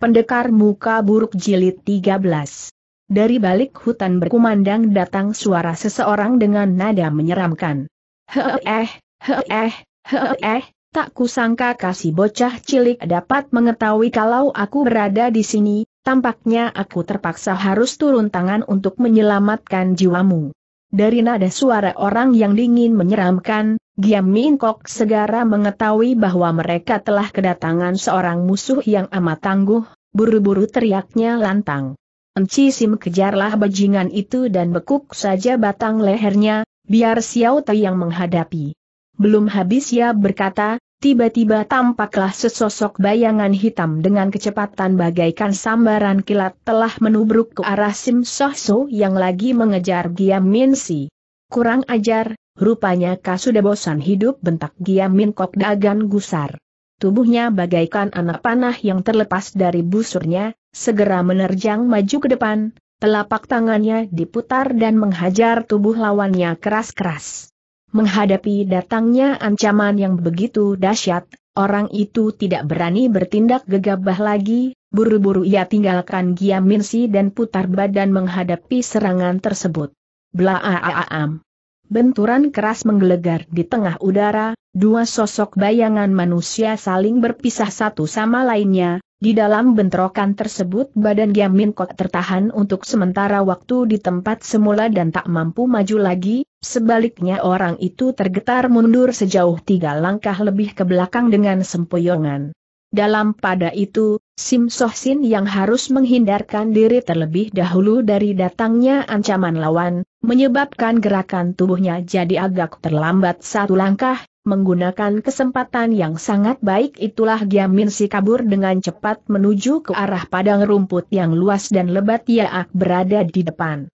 Pendekar Muka Buruk Jilid 13 Dari balik hutan berkumandang datang suara seseorang dengan nada menyeramkan. Heeh, heeh, heeh, tak kusangka kasih bocah cilik dapat mengetahui kalau aku berada di sini, tampaknya aku terpaksa harus turun tangan untuk menyelamatkan jiwamu. Dari nada suara orang yang dingin menyeramkan, Giam Min Kok segera mengetahui bahwa mereka telah kedatangan seorang musuh yang amat tangguh, buru-buru teriaknya lantang. Enci Sim kejarlah bajingan itu dan bekuk saja batang lehernya, biar Xiao Tai yang menghadapi. Belum habis ia berkata, tiba-tiba tampaklah sesosok bayangan hitam dengan kecepatan bagaikan sambaran kilat telah menubruk ke arah Sim Soh So yang lagi mengejar Giam Min Si. Kurang ajar, rupanya kau sudah bosan hidup bentak Giamin Kok Dagan gusar. Tubuhnya bagaikan anak panah yang terlepas dari busurnya, segera menerjang maju ke depan, telapak tangannya diputar dan menghajar tubuh lawannya keras-keras. Menghadapi datangnya ancaman yang begitu dahsyat, orang itu tidak berani bertindak gegabah lagi, buru-buru ia tinggalkan Giaminsi dan putar badan menghadapi serangan tersebut. Blaaam benturan keras menggelegar di tengah udara, dua sosok bayangan manusia saling berpisah satu sama lainnya, di dalam bentrokan tersebut badan Giamin Kok tertahan untuk sementara waktu di tempat semula dan tak mampu maju lagi, sebaliknya orang itu tergetar mundur sejauh tiga langkah lebih ke belakang dengan sempoyongan. Dalam pada itu, Sim Soh Sin yang harus menghindarkan diri terlebih dahulu dari datangnya ancaman lawan, menyebabkan gerakan tubuhnya jadi agak terlambat satu langkah, menggunakan kesempatan yang sangat baik itulah Giamin si kabur dengan cepat menuju ke arah padang rumput yang luas dan lebat Yaak berada di depan.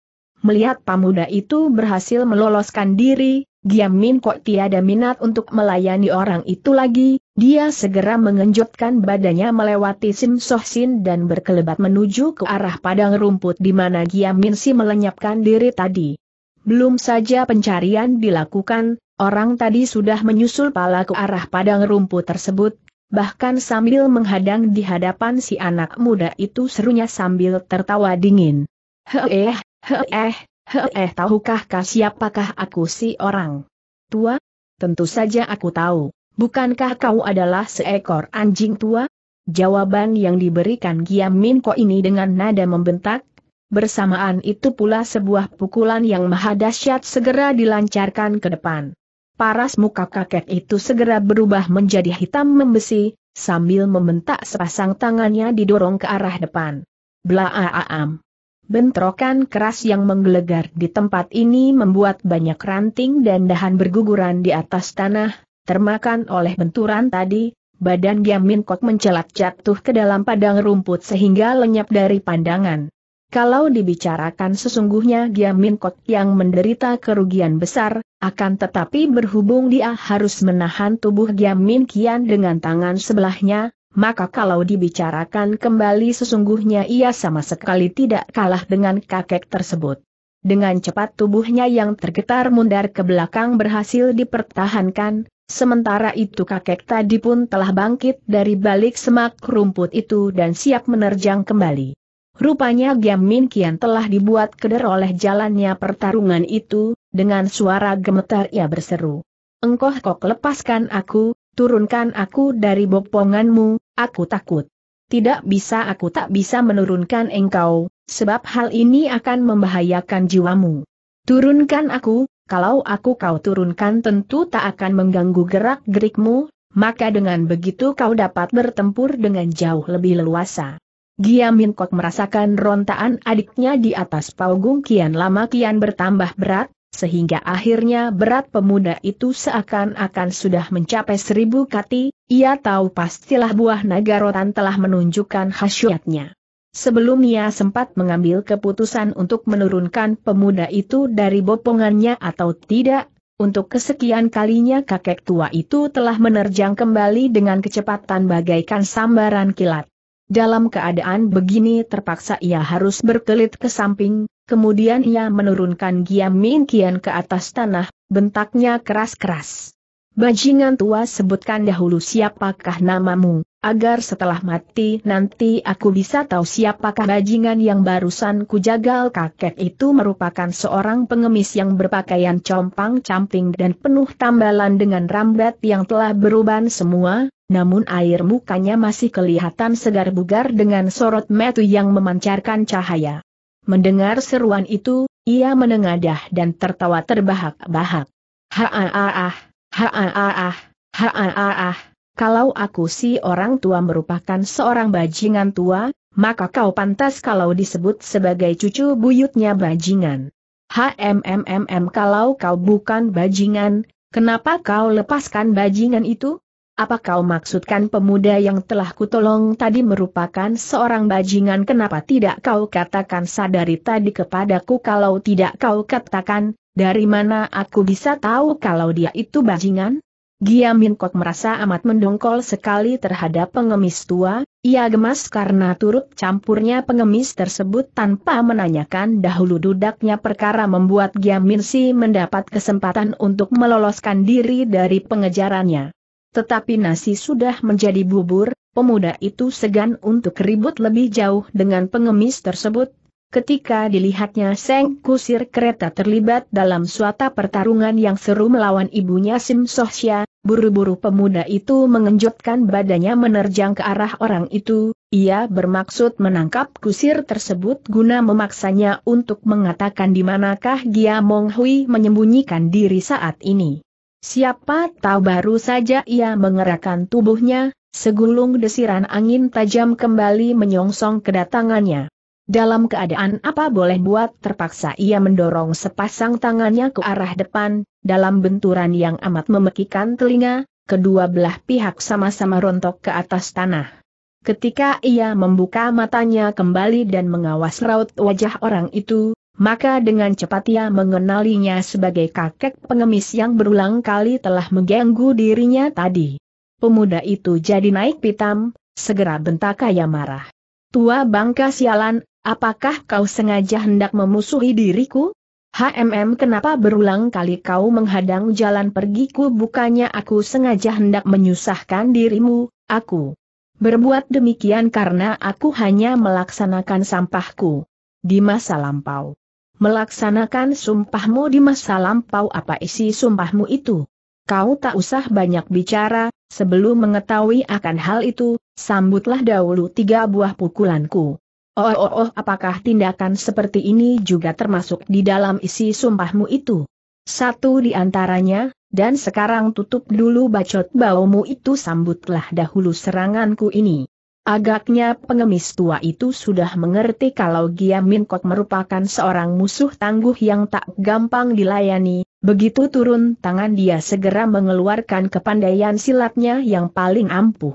Melihat pemuda itu berhasil meloloskan diri, Giam Min Kok tiada minat untuk melayani orang itu lagi, dia segera mengenjotkan badannya melewati Sim Soh Sin dan berkelebat menuju ke arah padang rumput di mana Giam Min Si melenyapkan diri tadi. Belum saja pencarian dilakukan, orang tadi sudah menyusul pala ke arah padang rumput tersebut, bahkan sambil menghadang di hadapan si anak muda itu serunya sambil tertawa dingin. Heeh. He eh, he eh tahukah kah siapakah aku si orang? Tua? Tentu saja aku tahu. Bukankah kau adalah seekor anjing tua? Jawaban yang diberikan Giam Min Ko ini dengan nada membentak, Bersamaan itu pula sebuah pukulan yang maha dahsyat segera dilancarkan ke depan. Paras muka kakek itu segera berubah menjadi hitam membesi, sambil membentak sepasang tangannya didorong ke arah depan. Blaaam. Bentrokan keras yang menggelegar di tempat ini membuat banyak ranting dan dahan berguguran di atas tanah, termakan oleh benturan tadi, badan Giam Min Kok mencelat jatuh ke dalam padang rumput sehingga lenyap dari pandangan. Kalau dibicarakan sesungguhnya Giam Min Kok yang menderita kerugian besar, akan tetapi berhubung dia harus menahan tubuh Giam Min Kian dengan tangan sebelahnya, maka kalau dibicarakan kembali sesungguhnya ia sama sekali tidak kalah dengan kakek tersebut. Dengan cepat tubuhnya yang tergetar mundar ke belakang berhasil dipertahankan, sementara itu kakek tadi pun telah bangkit dari balik semak rumput itu dan siap menerjang kembali. Rupanya Giam Min Kian telah dibuat keder oleh jalannya pertarungan itu, dengan suara gemetar ia berseru. Engkoh kok lepaskan aku, turunkan aku dari boponganmu, aku takut. Tidak bisa aku tak bisa menurunkan engkau, sebab hal ini akan membahayakan jiwamu. Turunkan aku, kalau aku kau turunkan tentu tak akan mengganggu gerak-gerikmu, maka dengan begitu kau dapat bertempur dengan jauh lebih leluasa. Giamin Kok merasakan rontaan adiknya di atas paugung kian lama kian bertambah berat, sehingga akhirnya berat pemuda itu seakan-akan sudah mencapai seribu kati, ia tahu pastilah buah naga rotan telah menunjukkan khasiatnya. Sebelum ia sempat mengambil keputusan untuk menurunkan pemuda itu dari bopongannya atau tidak, untuk kesekian kalinya kakek tua itu telah menerjang kembali dengan kecepatan bagaikan sambaran kilat. Dalam keadaan begini terpaksa ia harus berkelit ke samping, Kemudian ia menurunkan Giam Min Kian ke atas tanah, bentaknya keras-keras. Bajingan tua sebutkan dahulu siapakah namamu, agar setelah mati nanti aku bisa tahu siapakah bajingan yang barusan kujagal kakek itu merupakan seorang pengemis yang berpakaian compang-camping dan penuh tambalan dengan rambat yang telah beruban semua, namun air mukanya masih kelihatan segar bugar dengan sorot metu yang memancarkan cahaya. Mendengar seruan itu, ia menengadah dan tertawa terbahak-bahak. Ha-ah-ah, ha-ah-ah, ha-ah-ah, kalau aku si orang tua merupakan seorang bajingan tua, maka kau pantas kalau disebut sebagai cucu buyutnya bajingan. HMMMM kalau kau bukan bajingan, kenapa kau lepaskan bajingan itu? Apa kau maksudkan pemuda yang telah kutolong tadi merupakan seorang bajingan kenapa tidak kau katakan sadari tadi kepadaku kalau tidak kau katakan, dari mana aku bisa tahu kalau dia itu bajingan? Gia Min Kot merasa amat mendongkol sekali terhadap pengemis tua, ia gemas karena turut campurnya pengemis tersebut tanpa menanyakan dahulu dudaknya perkara membuat Gia Min Si mendapat kesempatan untuk meloloskan diri dari pengejarannya. Tetapi nasi sudah menjadi bubur, pemuda itu segan untuk ribut lebih jauh dengan pengemis tersebut. Ketika dilihatnya Seng Kusir kereta terlibat dalam suatu pertarungan yang seru melawan ibunya Sim Soxia, buru-buru pemuda itu mengenjotkan badannya menerjang ke arah orang itu, ia bermaksud menangkap kusir tersebut guna memaksanya untuk mengatakan di manakah Gia Monghui menyembunyikan diri saat ini. Siapa tahu baru saja ia mengerahkan tubuhnya, segulung desiran angin tajam kembali menyongsong kedatangannya. Dalam keadaan apa boleh buat terpaksa ia mendorong sepasang tangannya ke arah depan, dalam benturan yang amat memekikan telinga, kedua belah pihak sama-sama rontok ke atas tanah. Ketika ia membuka matanya kembali dan mengawas raut wajah orang itu, maka dengan cepat ia mengenalinya sebagai kakek pengemis yang berulang kali telah mengganggu dirinya tadi. Pemuda itu jadi naik pitam, segera bentak kaya marah. Tua bangka sialan, apakah kau sengaja hendak memusuhi diriku? HMM kenapa berulang kali kau menghadang jalan pergiku bukannya aku sengaja hendak menyusahkan dirimu, aku. Berbuat demikian karena aku hanya melaksanakan sampahku di masa lampau melaksanakan sumpahmu di masa lampau apa isi sumpahmu itu. Kau tak usah banyak bicara, sebelum mengetahui akan hal itu, sambutlah dahulu tiga buah pukulanku. Oh oh oh apakah tindakan seperti ini juga termasuk di dalam isi sumpahmu itu? Satu di antaranya, dan sekarang tutup dulu bacot baumu itu sambutlah dahulu seranganku ini. Agaknya pengemis tua itu sudah mengerti kalau Giamin Kok merupakan seorang musuh tangguh yang tak gampang dilayani, begitu turun tangan dia segera mengeluarkan kepandaian silatnya yang paling ampuh.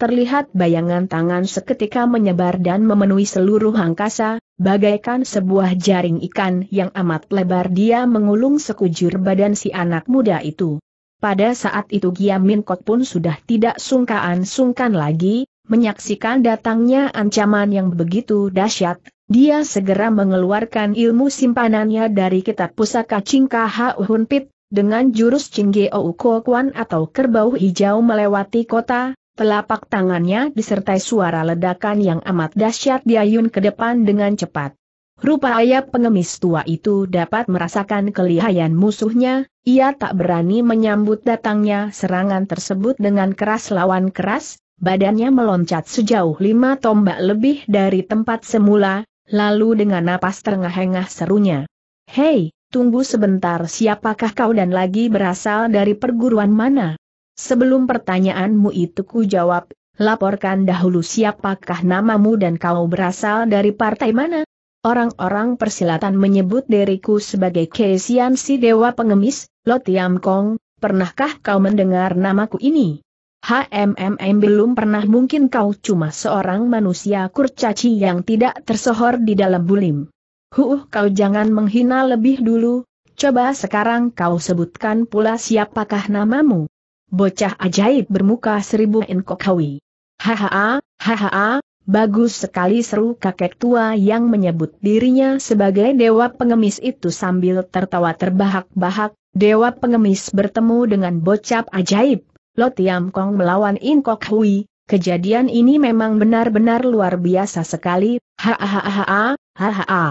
Terlihat bayangan tangan seketika menyebar dan memenuhi seluruh angkasa, bagaikan sebuah jaring ikan yang amat lebar dia mengulung sekujur badan si anak muda itu. Pada saat itu Giamin Kot pun sudah tidak sungkaan-sungkan lagi, Menyaksikan datangnya ancaman yang begitu dahsyat, dia segera mengeluarkan ilmu simpanannya dari kitab pusaka Cingka Hauhun Pit, dengan jurus Cinggeo Kuan atau kerbau hijau melewati kota, telapak tangannya disertai suara ledakan yang amat dahsyat diayun ke depan dengan cepat. Rupa ayah pengemis tua itu dapat merasakan kelihayan musuhnya, ia tak berani menyambut datangnya serangan tersebut dengan keras lawan keras, Badannya meloncat sejauh lima tombak lebih dari tempat semula, lalu dengan napas terengah-engah serunya. Hei, tunggu sebentar siapakah kau dan lagi berasal dari perguruan mana? Sebelum pertanyaanmu itu ku jawab, laporkan dahulu siapakah namamu dan kau berasal dari partai mana? Orang-orang persilatan menyebut diriku sebagai Kesian si Dewa Pengemis, Lotiam Kong, pernahkah kau mendengar namaku ini? HMMM belum pernah mungkin kau cuma seorang manusia kurcaci yang tidak tersohor di dalam bulim. Huh, kau jangan menghina lebih dulu, coba sekarang kau sebutkan pula siapakah namamu. Bocah ajaib bermuka seribu enkokawi. Hahaha, hahaha, bagus sekali seru kakek tua yang menyebut dirinya sebagai dewa pengemis itu sambil tertawa terbahak-bahak, dewa pengemis bertemu dengan bocah ajaib Lo Tiam Kong melawan In Kok Hui, kejadian ini memang benar-benar luar biasa sekali, ha-ha-ha-ha, ha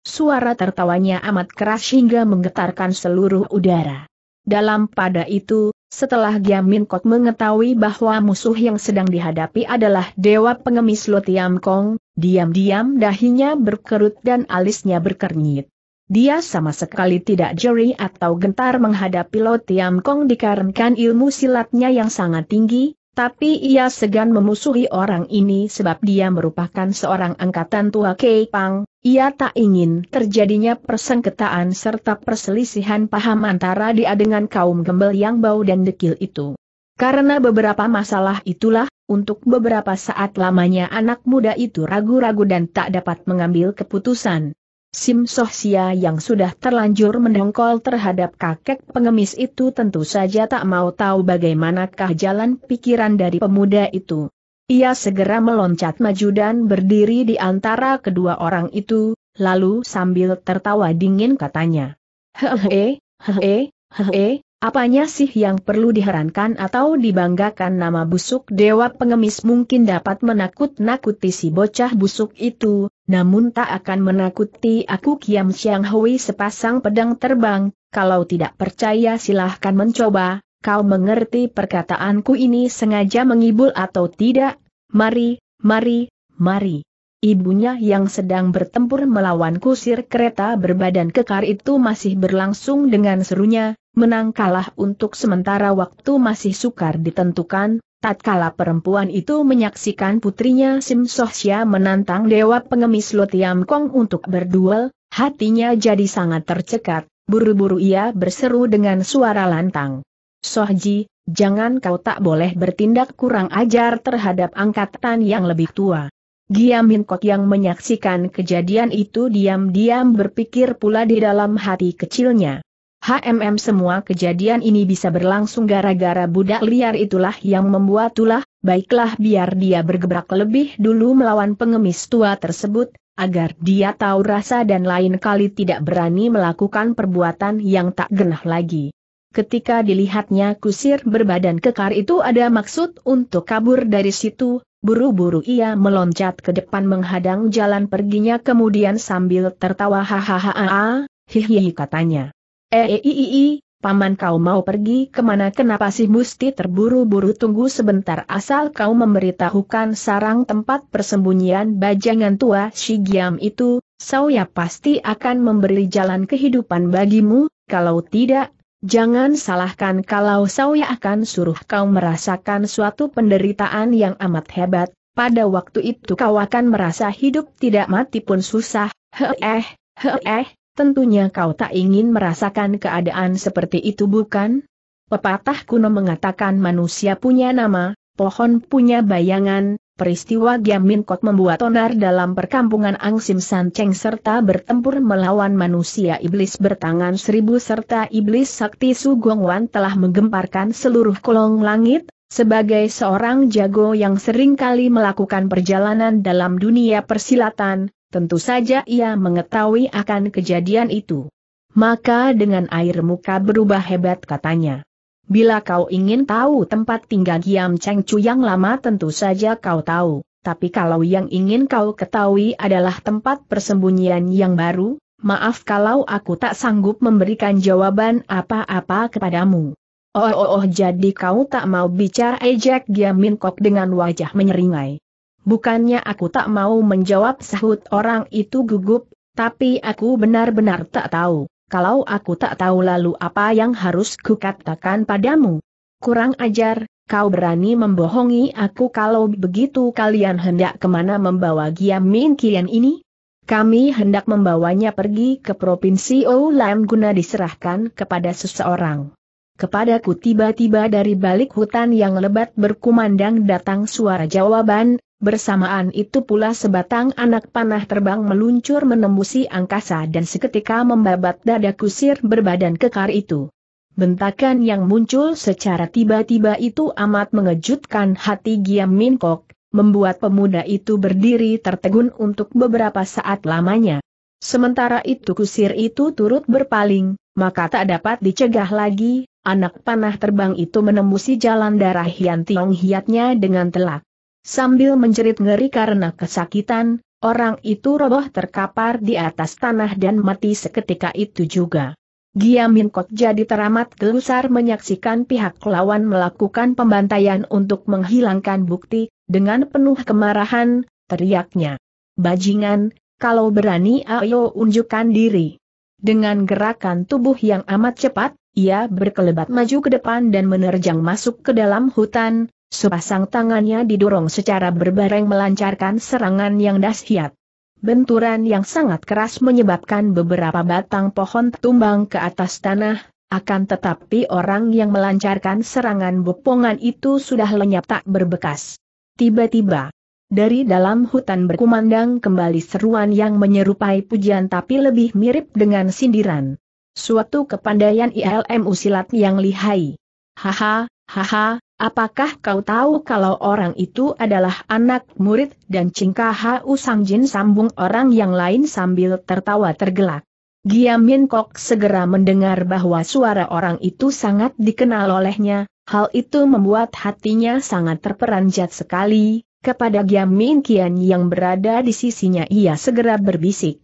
Suara tertawanya amat keras hingga menggetarkan seluruh udara. Dalam pada itu, setelah Min Kok mengetahui bahwa musuh yang sedang dihadapi adalah Dewa Pengemis Lotiam Kong, diam-diam dahinya berkerut dan alisnya berkernyit. Dia sama sekali tidak jeri atau gentar menghadapi Lo Tiam Kong dikarenakan ilmu silatnya yang sangat tinggi, tapi ia segan memusuhi orang ini sebab dia merupakan seorang angkatan tua Kei Pang, ia tak ingin terjadinya persengketaan serta perselisihan paham antara dia dengan kaum gembel yang bau dan dekil itu. Karena beberapa masalah itulah, untuk beberapa saat lamanya anak muda itu ragu-ragu dan tak dapat mengambil keputusan. Sim Sohsia yang sudah terlanjur mendongkol terhadap kakek pengemis itu tentu saja tak mau tahu bagaimanakah jalan pikiran dari pemuda itu. Ia segera meloncat maju dan berdiri di antara kedua orang itu, lalu sambil tertawa dingin katanya. Hehe, hehe, hehe, Apanya sih yang perlu diherankan atau dibanggakan nama busuk dewa pengemis mungkin dapat menakut-nakuti si bocah busuk itu, namun tak akan menakuti aku Kiam Siang Hui sepasang pedang terbang, kalau tidak percaya silahkan mencoba, kau mengerti perkataanku ini sengaja mengibul atau tidak? Mari, mari, mari. Ibunya yang sedang bertempur melawan kusir kereta berbadan kekar itu masih berlangsung dengan serunya, menang kalah untuk sementara waktu masih sukar ditentukan, Tatkala perempuan itu menyaksikan putrinya Sim Sohsya menantang Dewa Pengemis Lo Kong untuk berduel, hatinya jadi sangat tercekat, buru-buru ia berseru dengan suara lantang. Sohji, jangan kau tak boleh bertindak kurang ajar terhadap angkatan yang lebih tua. Giam Hin Kok yang menyaksikan kejadian itu diam-diam berpikir pula di dalam hati kecilnya. HMM semua kejadian ini bisa berlangsung gara-gara budak liar itulah yang membuat tulah, baiklah biar dia bergebrak lebih dulu melawan pengemis tua tersebut, agar dia tahu rasa dan lain kali tidak berani melakukan perbuatan yang tak genah lagi. Ketika dilihatnya kusir berbadan kekar itu ada maksud untuk kabur dari situ, buru-buru ia meloncat ke depan menghadang jalan perginya kemudian sambil tertawa hahaha hihihi katanya. Eiii, eh, eh, paman kau mau pergi kemana kenapa sih musti terburu-buru tunggu sebentar asal kau memberitahukan sarang tempat persembunyian bajangan tua Shigiam itu, saya pasti akan memberi jalan kehidupan bagimu, kalau tidak, jangan salahkan kalau saya akan suruh kau merasakan suatu penderitaan yang amat hebat, pada waktu itu kau akan merasa hidup tidak mati pun susah, He eh, he eh. Tentunya kau tak ingin merasakan keadaan seperti itu bukan? Pepatah kuno mengatakan manusia punya nama, pohon punya bayangan, peristiwa Giamin Kot membuat onar dalam perkampungan Angsim Cheng serta bertempur melawan manusia iblis bertangan seribu serta iblis sakti Guang Wan telah menggemparkan seluruh kolong langit, sebagai seorang jago yang seringkali melakukan perjalanan dalam dunia persilatan, tentu saja ia mengetahui akan kejadian itu. Maka dengan air muka berubah hebat katanya. Bila kau ingin tahu tempat tinggal Giam Cheng Chu yang lama tentu saja kau tahu, tapi kalau yang ingin kau ketahui adalah tempat persembunyian yang baru, maaf kalau aku tak sanggup memberikan jawaban apa-apa kepadamu. Oh, oh, oh jadi kau tak mau bicara ejek Giam Min Kok dengan wajah menyeringai. Bukannya aku tak mau menjawab sahut orang itu gugup, tapi aku benar-benar tak tahu. Kalau aku tak tahu lalu apa yang harus kukatakan padamu? Kurang ajar, kau berani membohongi aku kalau begitu kalian hendak kemana membawa Giam Min Kian ini? Kami hendak membawanya pergi ke Provinsi Oulam guna diserahkan kepada seseorang. Kepadaku tiba-tiba dari balik hutan yang lebat berkumandang datang suara jawaban, Bersamaan itu pula sebatang anak panah terbang meluncur menembusi angkasa dan seketika membabat dada kusir berbadan kekar itu. Bentakan yang muncul secara tiba-tiba itu amat mengejutkan hati Giam Min Kok, membuat pemuda itu berdiri tertegun untuk beberapa saat lamanya. Sementara itu kusir itu turut berpaling, maka tak dapat dicegah lagi, anak panah terbang itu menembusi jalan darah Hian Tiong Hiatnya dengan telak. Sambil menjerit ngeri karena kesakitan, orang itu roboh terkapar di atas tanah dan mati seketika itu juga. Giamin Kot jadi teramat gelusar menyaksikan pihak lawan melakukan pembantaian untuk menghilangkan bukti, dengan penuh kemarahan, teriaknya. Bajingan, kalau berani ayo unjukkan diri. Dengan gerakan tubuh yang amat cepat, ia berkelebat maju ke depan dan menerjang masuk ke dalam hutan, Sepasang tangannya didorong secara berbareng melancarkan serangan yang dahsyat. Benturan yang sangat keras menyebabkan beberapa batang pohon tumbang ke atas tanah, akan tetapi orang yang melancarkan serangan bopongan itu sudah lenyap tak berbekas. Tiba-tiba, dari dalam hutan berkumandang kembali seruan yang menyerupai pujian tapi lebih mirip dengan sindiran. Suatu kepandaian ilmu silat yang lihai. Haha, haha, Apakah kau tahu kalau orang itu adalah anak murid dan Cingkaha jin sambung orang yang lain sambil tertawa tergelak. Giamin Kok segera mendengar bahwa suara orang itu sangat dikenal olehnya, hal itu membuat hatinya sangat terperanjat sekali, kepada Giamin Kian yang berada di sisinya ia segera berbisik.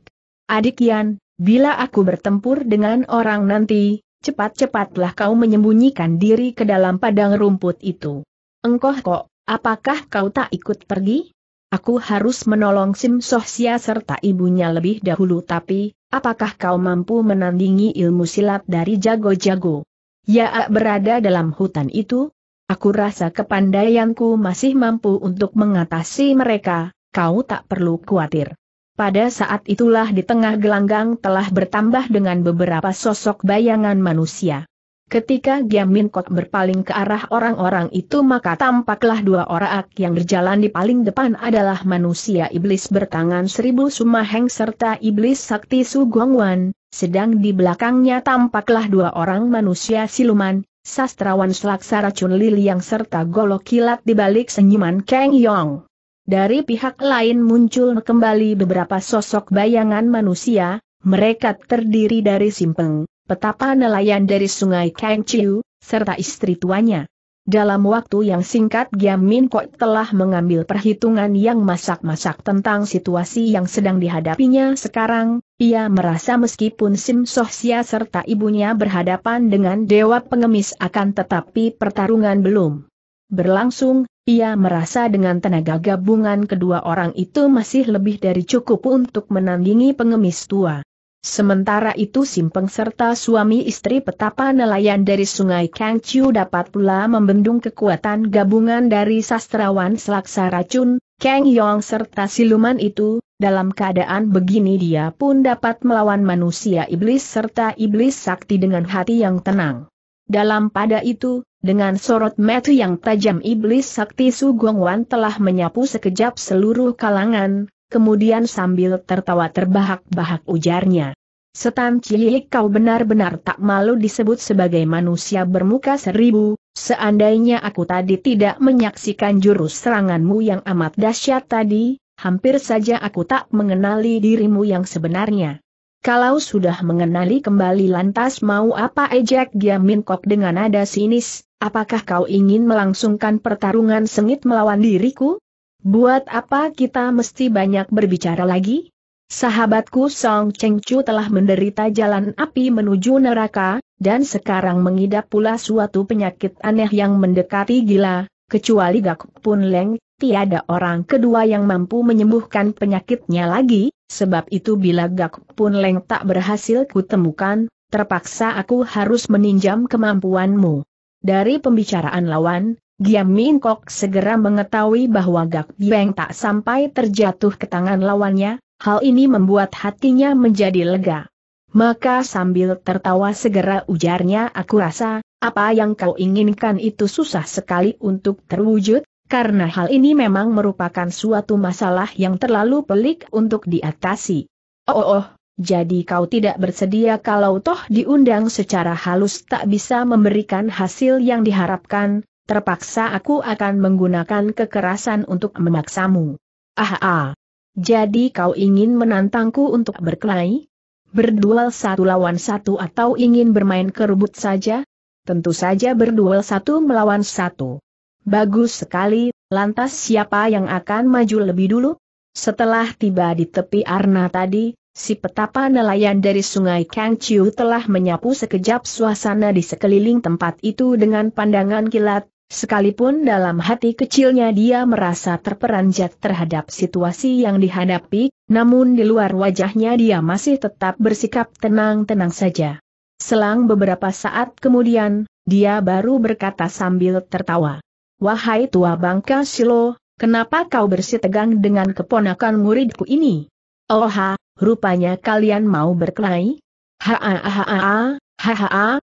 Adik Kian, bila aku bertempur dengan orang nanti, cepat-cepatlah kau menyembunyikan diri ke dalam padang rumput itu. Engkoh kok, apakah kau tak ikut pergi? Aku harus menolong Sim Sohsia serta ibunya lebih dahulu tapi, apakah kau mampu menandingi ilmu silat dari jago-jago? Ya berada dalam hutan itu, aku rasa kepandaianku masih mampu untuk mengatasi mereka, kau tak perlu khawatir. Pada saat itulah di tengah gelanggang telah bertambah dengan beberapa sosok bayangan manusia. Ketika Giamin Kot berpaling ke arah orang-orang itu maka tampaklah dua orang yang berjalan di paling depan adalah manusia iblis bertangan seribu sumaheng serta iblis sakti Su Guangwan, sedang di belakangnya tampaklah dua orang manusia siluman, sastrawan Selaksa Racun yang serta golok kilat di balik senyuman Kang Yong. Dari pihak lain muncul kembali beberapa sosok bayangan manusia, mereka terdiri dari Simpeng, petapa nelayan dari sungai Kangciu, serta istri tuanya. Dalam waktu yang singkat Giam Min Kok telah mengambil perhitungan yang masak-masak tentang situasi yang sedang dihadapinya sekarang, ia merasa meskipun Sim Soh Sia serta ibunya berhadapan dengan Dewa Pengemis akan tetapi pertarungan belum berlangsung, ia merasa dengan tenaga gabungan kedua orang itu masih lebih dari cukup untuk menandingi pengemis tua. Sementara itu Simpeng serta suami istri petapa nelayan dari sungai Kangciu dapat pula membendung kekuatan gabungan dari sastrawan selaksa racun, Kang Yong serta siluman itu, dalam keadaan begini dia pun dapat melawan manusia iblis serta iblis sakti dengan hati yang tenang. Dalam pada itu, dengan sorot mata yang tajam iblis sakti Wan telah menyapu sekejap seluruh kalangan, kemudian sambil tertawa terbahak-bahak ujarnya. Setan Cie kau benar-benar tak malu disebut sebagai manusia bermuka seribu, seandainya aku tadi tidak menyaksikan jurus seranganmu yang amat dahsyat tadi, hampir saja aku tak mengenali dirimu yang sebenarnya. Kalau sudah mengenali kembali lantas mau apa ejek Minkok dengan nada sinis, Apakah kau ingin melangsungkan pertarungan sengit melawan diriku? Buat apa kita mesti banyak berbicara lagi? Sahabatku Song Cheng Chu telah menderita jalan api menuju neraka, dan sekarang mengidap pula suatu penyakit aneh yang mendekati gila, kecuali Gak Pun Leng, tiada orang kedua yang mampu menyembuhkan penyakitnya lagi, sebab itu bila Gak Pun Leng tak berhasil kutemukan, terpaksa aku harus meninjam kemampuanmu. Dari pembicaraan lawan, Giam Min Kok segera mengetahui bahwa Gak Bieng tak sampai terjatuh ke tangan lawannya, hal ini membuat hatinya menjadi lega. Maka sambil tertawa segera ujarnya aku rasa, apa yang kau inginkan itu susah sekali untuk terwujud, karena hal ini memang merupakan suatu masalah yang terlalu pelik untuk diatasi. Oh, oh, oh jadi kau tidak bersedia kalau toh diundang secara halus tak bisa memberikan hasil yang diharapkan, terpaksa aku akan menggunakan kekerasan untuk memaksamu. Ah ah. Jadi kau ingin menantangku untuk berkelahi? Berduel satu lawan satu atau ingin bermain kerubut saja? Tentu saja berduel satu melawan satu. Bagus sekali, lantas siapa yang akan maju lebih dulu? Setelah tiba di tepi Arna tadi, Si petapa nelayan dari sungai Kangciu telah menyapu sekejap suasana di sekeliling tempat itu dengan pandangan kilat, sekalipun dalam hati kecilnya dia merasa terperanjat terhadap situasi yang dihadapi, namun di luar wajahnya dia masih tetap bersikap tenang-tenang saja. Selang beberapa saat kemudian, dia baru berkata sambil tertawa. Wahai tua bangka Silo, kenapa kau bersitegang dengan keponakan muridku ini? Oha, rupanya kalian mau berkelahi? Haa,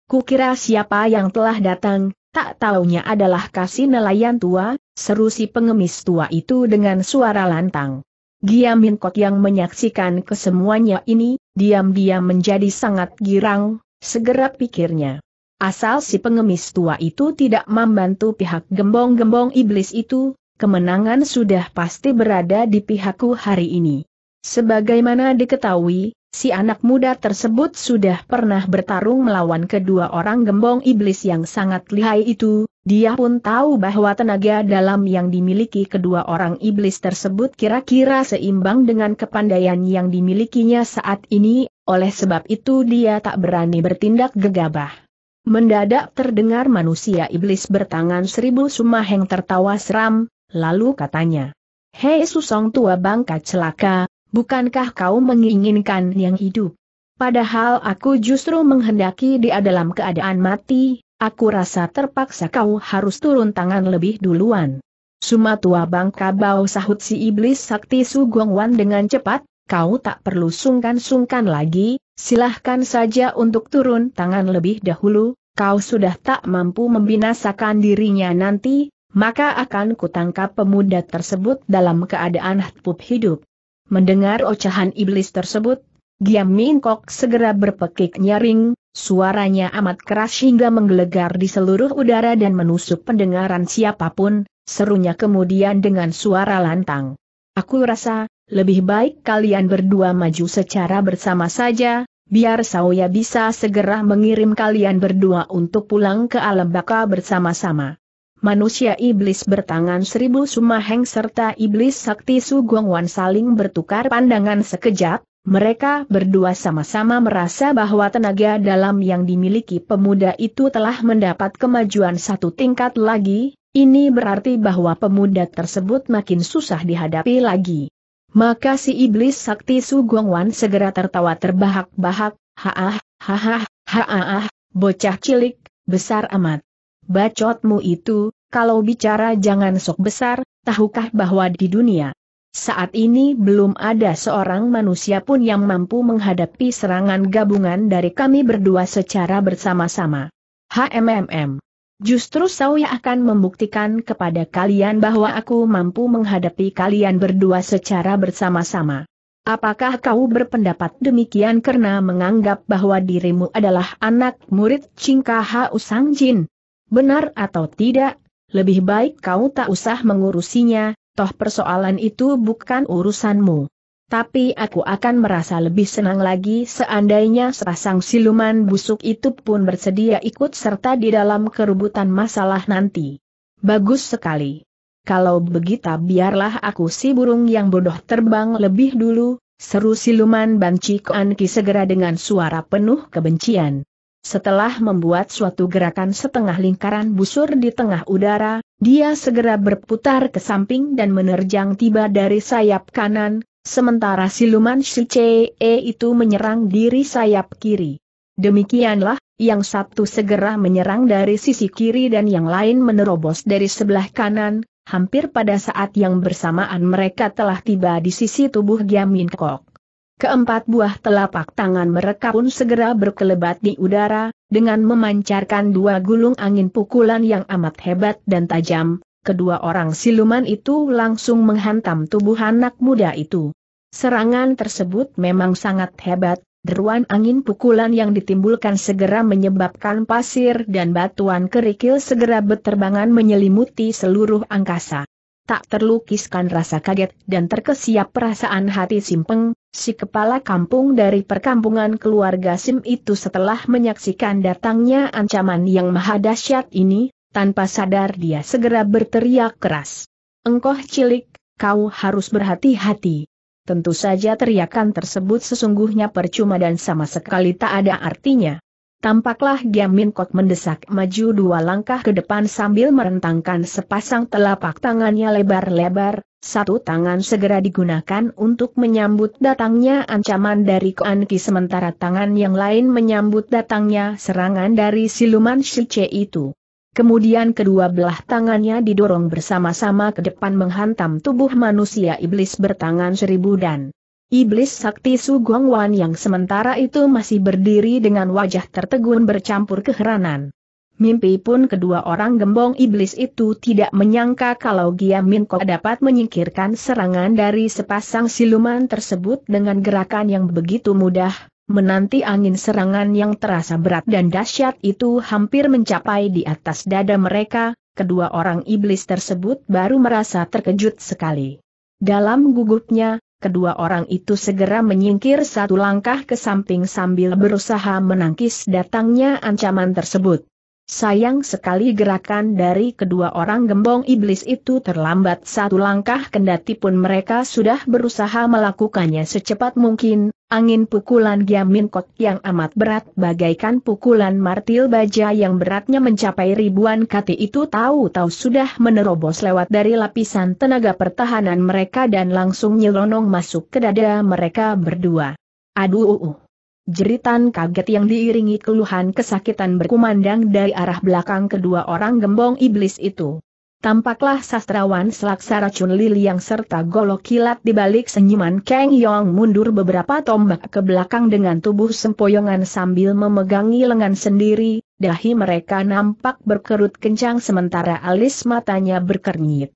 ku kukira siapa yang telah datang, tak taunya adalah kasih nelayan tua, seru si pengemis tua itu dengan suara lantang. Giamin kok yang menyaksikan kesemuanya ini, diam-diam menjadi sangat girang, segera pikirnya. Asal si pengemis tua itu tidak membantu pihak gembong-gembong iblis itu, kemenangan sudah pasti berada di pihakku hari ini. Sebagaimana diketahui, si anak muda tersebut sudah pernah bertarung melawan kedua orang gembong iblis yang sangat lihai itu, dia pun tahu bahwa tenaga dalam yang dimiliki kedua orang iblis tersebut kira-kira seimbang dengan kepandaian yang dimilikinya saat ini, oleh sebab itu dia tak berani bertindak gegabah. Mendadak terdengar manusia iblis bertangan seribu sumaheng tertawa seram, lalu katanya, Hei susong tua bangka celaka, Bukankah kau menginginkan yang hidup? Padahal aku justru menghendaki dia dalam keadaan mati, aku rasa terpaksa kau harus turun tangan lebih duluan. Sumatua bangka bau sahut si iblis sakti Sugongwan dengan cepat, kau tak perlu sungkan-sungkan lagi, silahkan saja untuk turun tangan lebih dahulu, kau sudah tak mampu membinasakan dirinya nanti, maka akan kutangkap pemuda tersebut dalam keadaan hidup. Mendengar ocahan iblis tersebut, Giam Min Kok segera berpekik nyaring, suaranya amat keras hingga menggelegar di seluruh udara dan menusuk pendengaran siapapun, serunya kemudian dengan suara lantang. Aku rasa, lebih baik kalian berdua maju secara bersama saja, biar Sauya bisa segera mengirim kalian berdua untuk pulang ke alam baka bersama-sama manusia iblis bertangan seribu sumaheng serta iblis sakti Sugongwan saling bertukar pandangan sekejap, mereka berdua sama-sama merasa bahwa tenaga dalam yang dimiliki pemuda itu telah mendapat kemajuan satu tingkat lagi, ini berarti bahwa pemuda tersebut makin susah dihadapi lagi. Maka si iblis sakti Sugongwan segera tertawa terbahak-bahak, haah, haah, haah, bocah cilik, besar amat. Bacotmu itu, kalau bicara jangan sok besar, tahukah bahwa di dunia saat ini belum ada seorang manusia pun yang mampu menghadapi serangan gabungan dari kami berdua secara bersama-sama. HMMM. Justru saya akan membuktikan kepada kalian bahwa aku mampu menghadapi kalian berdua secara bersama-sama. Apakah kau berpendapat demikian karena menganggap bahwa dirimu adalah anak murid Cingkaha Usang Jin? Benar atau tidak, lebih baik kau tak usah mengurusinya, toh persoalan itu bukan urusanmu. Tapi aku akan merasa lebih senang lagi seandainya sepasang siluman busuk itu pun bersedia ikut serta di dalam kerubutan masalah nanti. Bagus sekali. Kalau begitu biarlah aku si burung yang bodoh terbang lebih dulu, seru siluman banci Koanki segera dengan suara penuh kebencian. Setelah membuat suatu gerakan setengah lingkaran busur di tengah udara, dia segera berputar ke samping dan menerjang tiba dari sayap kanan, sementara siluman CE itu menyerang diri sayap kiri. Demikianlah, yang satu segera menyerang dari sisi kiri dan yang lain menerobos dari sebelah kanan, hampir pada saat yang bersamaan mereka telah tiba di sisi tubuh Giamin Kok keempat buah telapak tangan mereka pun segera berkelebat di udara, dengan memancarkan dua gulung angin pukulan yang amat hebat dan tajam, kedua orang siluman itu langsung menghantam tubuh anak muda itu. Serangan tersebut memang sangat hebat, Deruan angin pukulan yang ditimbulkan segera menyebabkan pasir dan batuan kerikil segera berterbangan menyelimuti seluruh angkasa. Tak terlukiskan rasa kaget dan terkesiap perasaan hati Simpeng, Si kepala kampung dari perkampungan keluarga Sim itu setelah menyaksikan datangnya ancaman yang maha dahsyat ini, tanpa sadar dia segera berteriak keras. Engkoh cilik, kau harus berhati-hati. Tentu saja teriakan tersebut sesungguhnya percuma dan sama sekali tak ada artinya. Tampaklah Giamin Kok mendesak maju dua langkah ke depan sambil merentangkan sepasang telapak tangannya lebar-lebar, satu tangan segera digunakan untuk menyambut datangnya ancaman dari Koan Ki sementara tangan yang lain menyambut datangnya serangan dari siluman Shice itu. Kemudian kedua belah tangannya didorong bersama-sama ke depan menghantam tubuh manusia iblis bertangan seribu dan Iblis sakti Su Wan yang sementara itu masih berdiri dengan wajah tertegun bercampur keheranan. Mimpi pun kedua orang gembong iblis itu tidak menyangka kalau Giamin Kok dapat menyingkirkan serangan dari sepasang siluman tersebut dengan gerakan yang begitu mudah, menanti angin serangan yang terasa berat dan dahsyat itu hampir mencapai di atas dada mereka, kedua orang iblis tersebut baru merasa terkejut sekali. Dalam gugupnya, kedua orang itu segera menyingkir satu langkah ke samping sambil berusaha menangkis datangnya ancaman tersebut. Sayang sekali gerakan dari kedua orang gembong iblis itu terlambat satu langkah kendati pun mereka sudah berusaha melakukannya secepat mungkin, angin pukulan Giamin Kot yang amat berat bagaikan pukulan martil baja yang beratnya mencapai ribuan kati itu tahu-tahu sudah menerobos lewat dari lapisan tenaga pertahanan mereka dan langsung nyelonong masuk ke dada mereka berdua. Aduh. Uh, uh. Jeritan kaget yang diiringi keluhan kesakitan berkumandang dari arah belakang kedua orang gembong iblis itu. Tampaklah sastrawan selaksa racun lili yang serta golok kilat di balik senyuman Kang Yong mundur beberapa tombak ke belakang dengan tubuh sempoyongan sambil memegangi lengan sendiri, dahi mereka nampak berkerut kencang sementara alis matanya berkernyit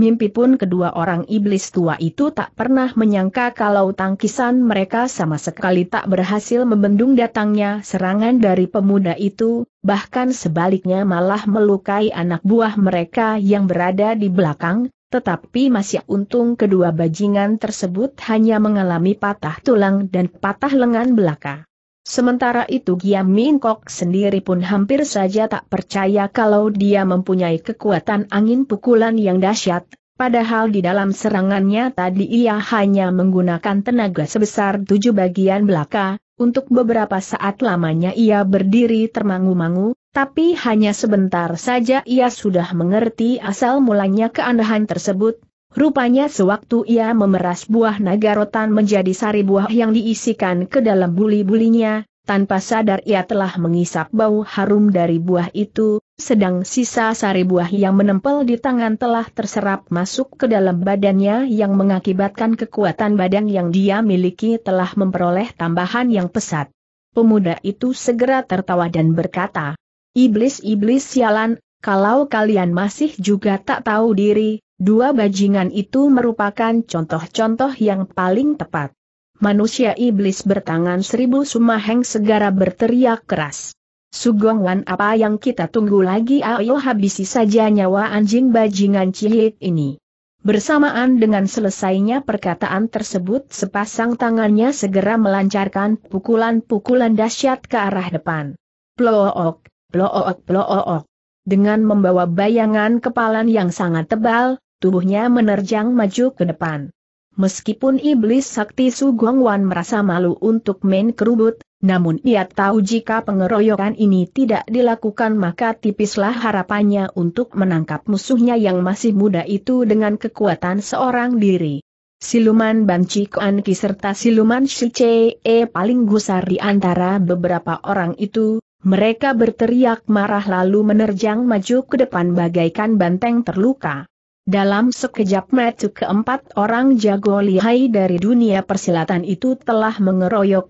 mimpi pun kedua orang iblis tua itu tak pernah menyangka kalau tangkisan mereka sama sekali tak berhasil membendung datangnya serangan dari pemuda itu, bahkan sebaliknya malah melukai anak buah mereka yang berada di belakang, tetapi masih untung kedua bajingan tersebut hanya mengalami patah tulang dan patah lengan belaka. Sementara itu Giam Min Kok sendiri pun hampir saja tak percaya kalau dia mempunyai kekuatan angin pukulan yang dahsyat, padahal di dalam serangannya tadi ia hanya menggunakan tenaga sebesar tujuh bagian belaka, untuk beberapa saat lamanya ia berdiri termangu-mangu, tapi hanya sebentar saja ia sudah mengerti asal mulanya keanehan tersebut, Rupanya sewaktu ia memeras buah naga rotan menjadi sari buah yang diisikan ke dalam buli-bulinya, tanpa sadar ia telah mengisap bau harum dari buah itu, sedang sisa sari buah yang menempel di tangan telah terserap masuk ke dalam badannya yang mengakibatkan kekuatan badan yang dia miliki telah memperoleh tambahan yang pesat. Pemuda itu segera tertawa dan berkata, Iblis-iblis sialan, kalau kalian masih juga tak tahu diri, Dua bajingan itu merupakan contoh-contoh yang paling tepat. Manusia iblis bertangan seribu sumaheng segera berteriak keras. Sugong apa yang kita tunggu lagi ayo habisi saja nyawa anjing bajingan cilik ini. Bersamaan dengan selesainya perkataan tersebut sepasang tangannya segera melancarkan pukulan-pukulan dahsyat ke arah depan. Plook, plook, plook. Dengan membawa bayangan kepalan yang sangat tebal, tubuhnya menerjang maju ke depan. Meskipun iblis sakti Su Gongwan merasa malu untuk main kerubut, namun ia tahu jika pengeroyokan ini tidak dilakukan maka tipislah harapannya untuk menangkap musuhnya yang masih muda itu dengan kekuatan seorang diri. Siluman Banci Koanki serta Siluman e paling gusar di antara beberapa orang itu, mereka berteriak marah lalu menerjang maju ke depan bagaikan banteng terluka. Dalam sekejap mata keempat orang jago lihai dari dunia persilatan itu telah mengeroyok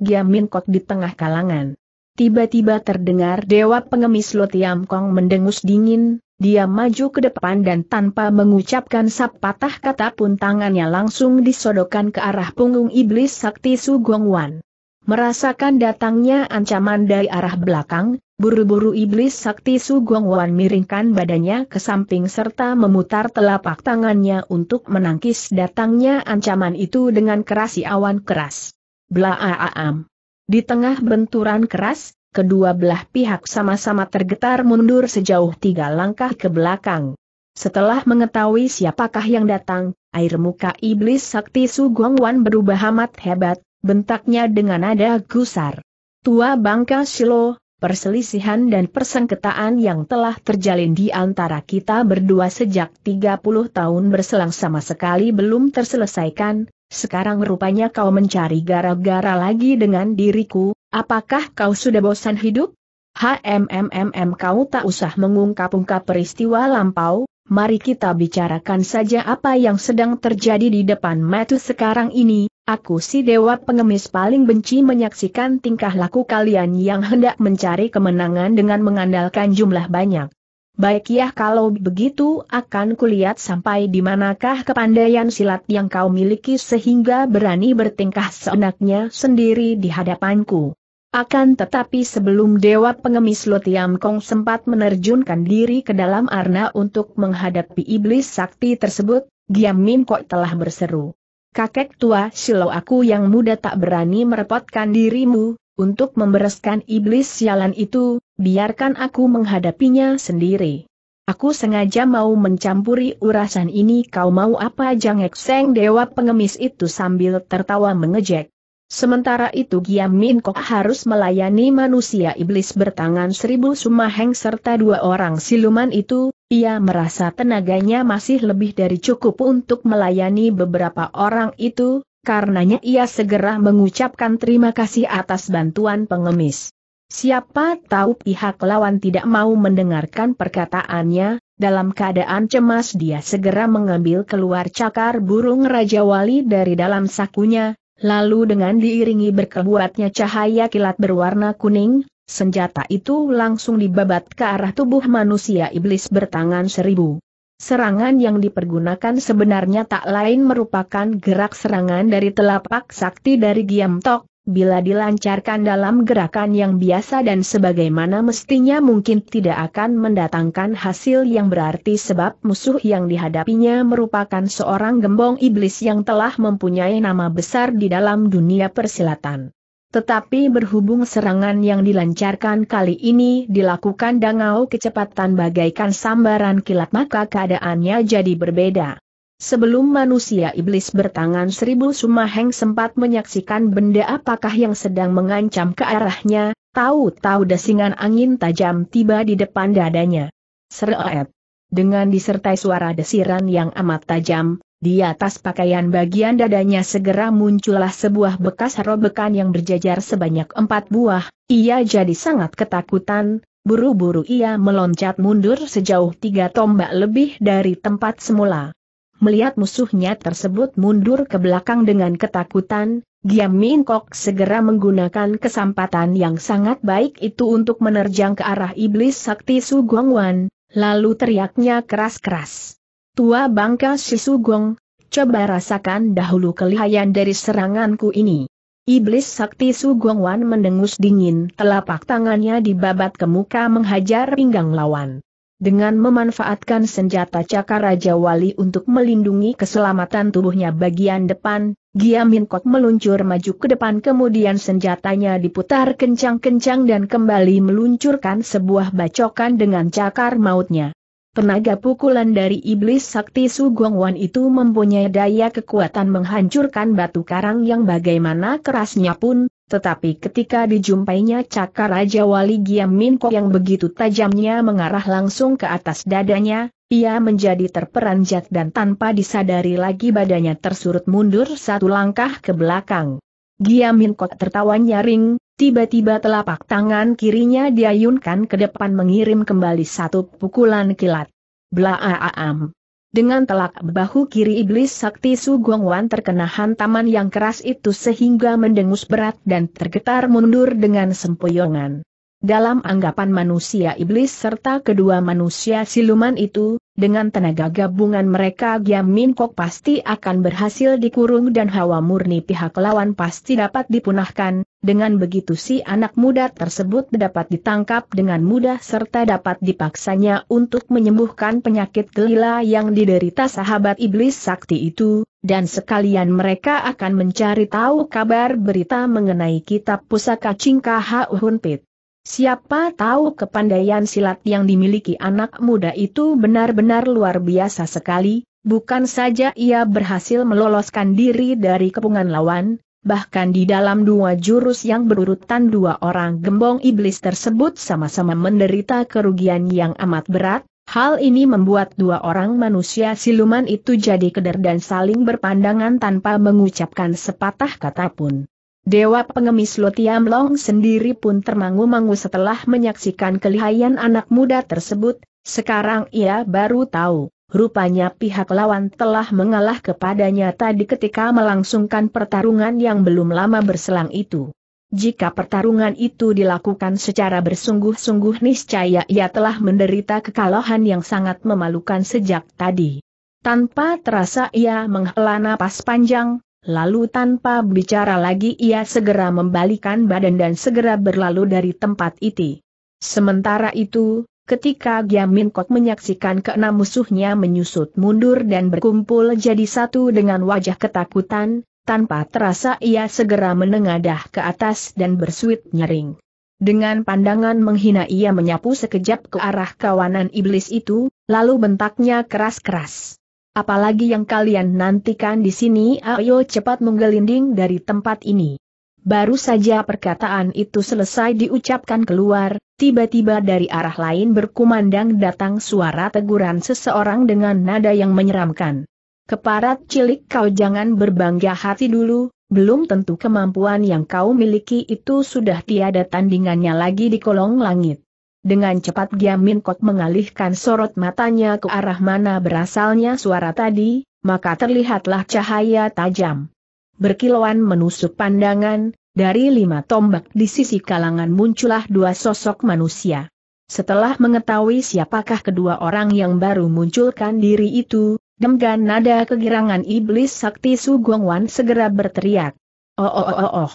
Kok di tengah kalangan. Tiba-tiba terdengar dewa pengemis Lo Tiam Kong mendengus dingin, dia maju ke depan dan tanpa mengucapkan sepatah kata pun tangannya langsung disodokan ke arah punggung iblis sakti Su Gong Wan. Merasakan datangnya ancaman dari arah belakang, buru-buru iblis sakti Su Wan miringkan badannya ke samping serta memutar telapak tangannya untuk menangkis datangnya ancaman itu dengan kerasi awan keras. Blaaam. Di tengah benturan keras, kedua belah pihak sama-sama tergetar mundur sejauh tiga langkah ke belakang. Setelah mengetahui siapakah yang datang, air muka iblis sakti Su Wan berubah amat hebat, bentaknya dengan nada gusar. Tua bangka Silo, perselisihan dan persengketaan yang telah terjalin di antara kita berdua sejak 30 tahun berselang sama sekali belum terselesaikan, sekarang rupanya kau mencari gara-gara lagi dengan diriku, apakah kau sudah bosan hidup? HMMMM kau tak usah mengungkap-ungkap peristiwa lampau, mari kita bicarakan saja apa yang sedang terjadi di depan mata sekarang ini, Aku si dewa pengemis paling benci menyaksikan tingkah laku kalian yang hendak mencari kemenangan dengan mengandalkan jumlah banyak. Baik ya kalau begitu akan kulihat sampai di manakah kepandaian silat yang kau miliki sehingga berani bertingkah seenaknya sendiri di hadapanku. Akan tetapi sebelum Dewa Pengemis Lotiam Kong sempat menerjunkan diri ke dalam arna untuk menghadapi iblis sakti tersebut, Giam Min Kok telah berseru kakek tua silau aku yang muda tak berani merepotkan dirimu, untuk membereskan iblis sialan itu, biarkan aku menghadapinya sendiri. Aku sengaja mau mencampuri urasan ini kau mau apa jangek seng dewa pengemis itu sambil tertawa mengejek. Sementara itu Giam Min Kok harus melayani manusia iblis bertangan seribu sumaheng serta dua orang siluman itu, ia merasa tenaganya masih lebih dari cukup untuk melayani beberapa orang itu, karenanya ia segera mengucapkan terima kasih atas bantuan pengemis. Siapa tahu pihak lawan tidak mau mendengarkan perkataannya, dalam keadaan cemas dia segera mengambil keluar cakar burung Raja Wali dari dalam sakunya, lalu dengan diiringi berkebuatnya cahaya kilat berwarna kuning, Senjata itu langsung dibabat ke arah tubuh manusia iblis bertangan seribu. Serangan yang dipergunakan sebenarnya tak lain merupakan gerak serangan dari telapak sakti dari Giam Tok, bila dilancarkan dalam gerakan yang biasa dan sebagaimana mestinya mungkin tidak akan mendatangkan hasil yang berarti sebab musuh yang dihadapinya merupakan seorang gembong iblis yang telah mempunyai nama besar di dalam dunia persilatan. Tetapi berhubung serangan yang dilancarkan kali ini dilakukan dangau kecepatan bagaikan sambaran kilat maka keadaannya jadi berbeda. Sebelum manusia iblis bertangan seribu sumaheng sempat menyaksikan benda apakah yang sedang mengancam ke arahnya, tahu-tahu desingan angin tajam tiba di depan dadanya. Seret. Dengan disertai suara desiran yang amat tajam, di atas pakaian bagian dadanya segera muncullah sebuah bekas robekan yang berjajar sebanyak empat buah, ia jadi sangat ketakutan, buru-buru ia meloncat mundur sejauh tiga tombak lebih dari tempat semula. Melihat musuhnya tersebut mundur ke belakang dengan ketakutan, Giam Min Kok segera menggunakan kesempatan yang sangat baik itu untuk menerjang ke arah iblis sakti Su Guangwan, lalu teriaknya keras-keras tua bangka si Sugong, coba rasakan dahulu kelihayan dari seranganku ini. Iblis sakti Sugong Wan mendengus dingin telapak tangannya dibabat ke muka menghajar pinggang lawan. Dengan memanfaatkan senjata cakar Raja Wali untuk melindungi keselamatan tubuhnya bagian depan, Gia Minkok meluncur maju ke depan kemudian senjatanya diputar kencang-kencang dan kembali meluncurkan sebuah bacokan dengan cakar mautnya. Tenaga pukulan dari iblis sakti Su Guangwan itu mempunyai daya kekuatan menghancurkan batu karang yang bagaimana kerasnya pun, tetapi ketika dijumpainya cakar Raja Wali Giam Minko yang begitu tajamnya mengarah langsung ke atas dadanya, ia menjadi terperanjat dan tanpa disadari lagi badannya tersurut mundur satu langkah ke belakang. Giam Minko tertawa nyaring, Tiba-tiba telapak tangan kirinya diayunkan ke depan mengirim kembali satu pukulan kilat. Blaaam. Dengan telak bahu kiri iblis sakti Sugong Wan terkena hantaman yang keras itu sehingga mendengus berat dan tergetar mundur dengan sempoyongan. Dalam anggapan manusia iblis serta kedua manusia siluman itu, dengan tenaga gabungan mereka Giam Min Kok pasti akan berhasil dikurung dan hawa murni pihak lawan pasti dapat dipunahkan, dengan begitu si anak muda tersebut dapat ditangkap dengan mudah serta dapat dipaksanya untuk menyembuhkan penyakit gelila yang diderita sahabat iblis sakti itu, dan sekalian mereka akan mencari tahu kabar berita mengenai kitab pusaka Cingka Hunpit. Siapa tahu kepandaian silat yang dimiliki anak muda itu benar-benar luar biasa sekali, bukan saja ia berhasil meloloskan diri dari kepungan lawan, Bahkan di dalam dua jurus yang berurutan dua orang gembong iblis tersebut sama-sama menderita kerugian yang amat berat, hal ini membuat dua orang manusia siluman itu jadi keder dan saling berpandangan tanpa mengucapkan sepatah kata pun. Dewa pengemis Lotiam Long sendiri pun termangu-mangu setelah menyaksikan kelihayan anak muda tersebut, sekarang ia baru tahu Rupanya pihak lawan telah mengalah kepadanya tadi ketika melangsungkan pertarungan yang belum lama berselang itu. Jika pertarungan itu dilakukan secara bersungguh-sungguh niscaya ia telah menderita kekalahan yang sangat memalukan sejak tadi. Tanpa terasa ia menghela napas panjang, lalu tanpa bicara lagi ia segera membalikan badan dan segera berlalu dari tempat itu. Sementara itu, Ketika Giamin Kok menyaksikan keenam musuhnya menyusut mundur dan berkumpul jadi satu dengan wajah ketakutan, tanpa terasa ia segera menengadah ke atas dan bersuit nyaring. Dengan pandangan menghina ia menyapu sekejap ke arah kawanan iblis itu, lalu bentaknya keras-keras. Apalagi yang kalian nantikan di sini ayo cepat menggelinding dari tempat ini. Baru saja perkataan itu selesai diucapkan keluar, tiba-tiba dari arah lain berkumandang datang suara teguran seseorang dengan nada yang menyeramkan. Keparat cilik kau jangan berbangga hati dulu, belum tentu kemampuan yang kau miliki itu sudah tiada tandingannya lagi di kolong langit. Dengan cepat Giamin kok mengalihkan sorot matanya ke arah mana berasalnya suara tadi, maka terlihatlah cahaya tajam. Berkilauan menusuk pandangan, dari lima tombak di sisi kalangan muncullah dua sosok manusia. Setelah mengetahui siapakah kedua orang yang baru munculkan diri itu, demgan nada kegirangan iblis sakti Su Wan segera berteriak. Oh, oh oh oh oh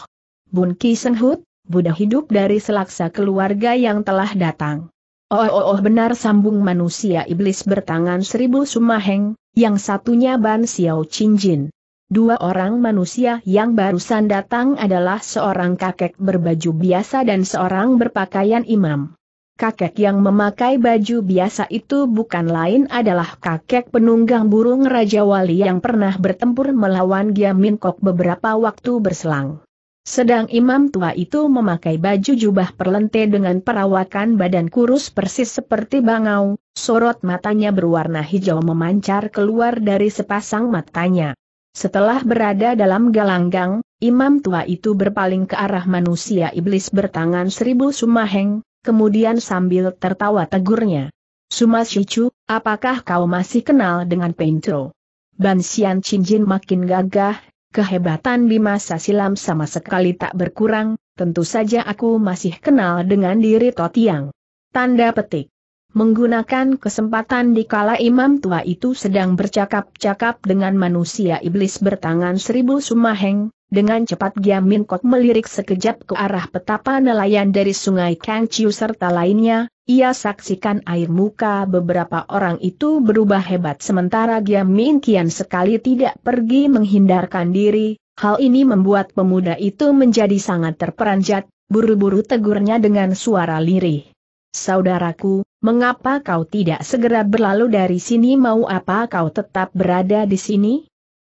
Bun Ki Seng Hut, Buddha hidup dari selaksa keluarga yang telah datang. Oh oh oh benar sambung manusia iblis bertangan seribu sumaheng, yang satunya Ban Xiao Jin. Dua orang manusia yang barusan datang adalah seorang kakek berbaju biasa dan seorang berpakaian imam. Kakek yang memakai baju biasa itu bukan lain adalah kakek penunggang burung Raja Wali yang pernah bertempur melawan Giamin Kok beberapa waktu berselang. Sedang imam tua itu memakai baju jubah perlente dengan perawakan badan kurus persis seperti bangau, sorot matanya berwarna hijau memancar keluar dari sepasang matanya. Setelah berada dalam galanggang, imam tua itu berpaling ke arah manusia iblis bertangan seribu sumaheng, kemudian sambil tertawa tegurnya. Suma Shichu, apakah kau masih kenal dengan Pentro? Bansian Jin makin gagah, kehebatan di masa silam sama sekali tak berkurang, tentu saja aku masih kenal dengan diri Totiang. Tanda petik menggunakan kesempatan di kala imam tua itu sedang bercakap-cakap dengan manusia iblis bertangan seribu sumaheng, dengan cepat Giamin kok melirik sekejap ke arah petapa nelayan dari sungai Kangciu serta lainnya, ia saksikan air muka beberapa orang itu berubah hebat sementara Giamin kian sekali tidak pergi menghindarkan diri, hal ini membuat pemuda itu menjadi sangat terperanjat, buru-buru tegurnya dengan suara lirih. Saudaraku, mengapa kau tidak segera berlalu dari sini mau apa kau tetap berada di sini?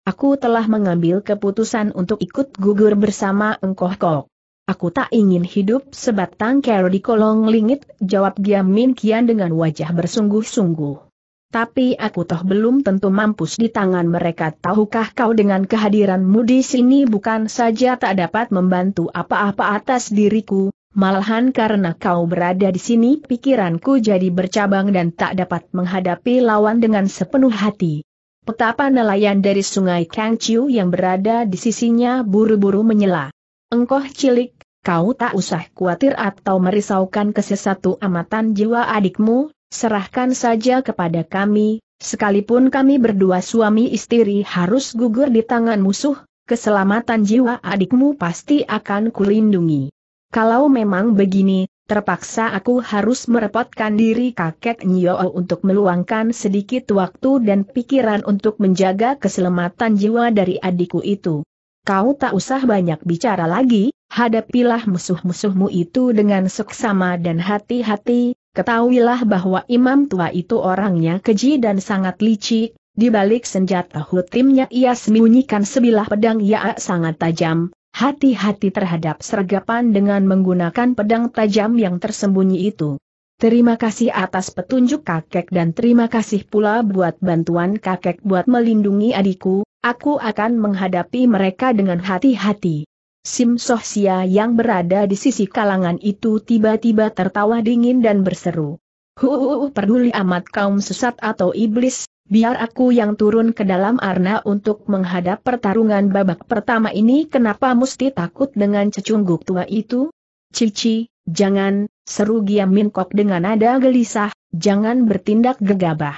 Aku telah mengambil keputusan untuk ikut gugur bersama engkoh kok. Aku tak ingin hidup sebatang kero di kolong lingit, jawab Giam Min Kian dengan wajah bersungguh-sungguh. Tapi aku toh belum tentu mampus di tangan mereka. Tahukah kau dengan kehadiranmu di sini bukan saja tak dapat membantu apa-apa atas diriku, Malahan karena kau berada di sini pikiranku jadi bercabang dan tak dapat menghadapi lawan dengan sepenuh hati. Petapa nelayan dari sungai Kangchiu yang berada di sisinya buru-buru menyela. Engkoh cilik, kau tak usah khawatir atau merisaukan kesesatu amatan jiwa adikmu, serahkan saja kepada kami, sekalipun kami berdua suami istri harus gugur di tangan musuh, keselamatan jiwa adikmu pasti akan kulindungi. Kalau memang begini, terpaksa aku harus merepotkan diri kakek Nyo untuk meluangkan sedikit waktu dan pikiran untuk menjaga keselamatan jiwa dari adikku itu. Kau tak usah banyak bicara lagi, hadapilah musuh-musuhmu itu dengan seksama dan hati-hati, ketahuilah bahwa imam tua itu orangnya keji dan sangat licik, di balik senjata hutimnya ia sembunyikan sebilah pedang yang sangat tajam, Hati-hati terhadap sergapan dengan menggunakan pedang tajam yang tersembunyi itu. Terima kasih atas petunjuk kakek dan terima kasih pula buat bantuan kakek buat melindungi adikku, aku akan menghadapi mereka dengan hati-hati. Sim Sohsia yang berada di sisi kalangan itu tiba-tiba tertawa dingin dan berseru. Huuuh peduli amat kaum sesat atau iblis, biar aku yang turun ke dalam arna untuk menghadap pertarungan babak pertama ini kenapa mesti takut dengan cecungguk tua itu? Cici, jangan, seru Giam Minkok dengan nada gelisah, jangan bertindak gegabah.